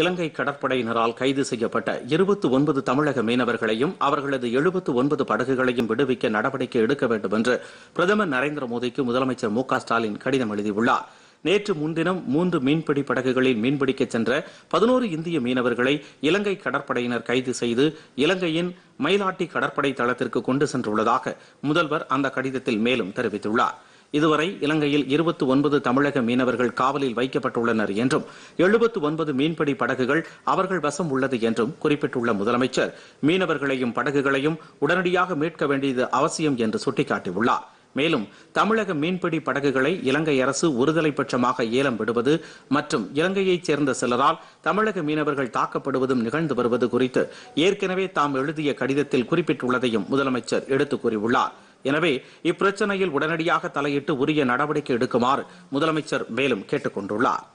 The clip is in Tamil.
இலங்கை கடற்படையினரால் கைது செய்யப்பட்ட இருபத்தி ஒன்பது தமிழக மீனவர்களையும் அவர்களது எழுபத்து ஒன்பது படகுகளையும் விடுவிக்க நடவடிக்கை எடுக்க வேண்டும் என்று பிரதமர் நரேந்திர மோடிக்கு முதலமைச்சர் மு ஸ்டாலின் கடிதம் எழுதியுள்ளார் நேற்று முன்தினம் மூன்று மீன்பிடி படகுகளில் மீன்பிடிக்கச் சென்ற பதினோரு இந்திய மீனவர்களை இலங்கை கடற்படையினர் கைது செய்து இலங்கையின் மயிலாட்டி கடற்படை தளத்திற்கு கொண்டு சென்றுள்ளதாக முதல்வர் அந்த கடிதத்தில் மேலும் தெரிவித்துள்ளார் இதுவரை இலங்கையில் இருபத்தி ஒன்பது தமிழக மீனவர்கள் காவலில் வைக்கப்பட்டுள்ளனர் என்றும் எழுபத்து ஒன்பது மீன்பிடி படகுகள் அவர்கள் வசம் உள்ளது என்றும் குறிப்பிட்டுள்ள முதலமைச்சர் மீனவர்களையும் படகுகளையும் உடனடியாக மீட்க வேண்டியது அவசியம் என்று சுட்டிக்காட்டியுள்ளார் மேலும் தமிழக மீன்பிடி படகுகளை இலங்கை அரசு பட்சமாக ஏலம் விடுவது மற்றும் இலங்கையைச் சேர்ந்த சிலரால் தமிழக மீனவர்கள் தாக்கப்படுவதும் நிகழ்ந்து வருவது குறித்து ஏற்கனவே தாம் எழுதிய கடிதத்தில் குறிப்பிட்டுள்ளதையும் முதலமைச்சர் எடுத்துக் கூறியுள்ளாா் எனவே இப்பிரச்சனையில் உடனடியாக தலையிட்டு உரிய நடவடிக்கை எடுக்குமாறு முதலமைச்சர் மேலும் கேட்டுக் கொண்டுள்ளார்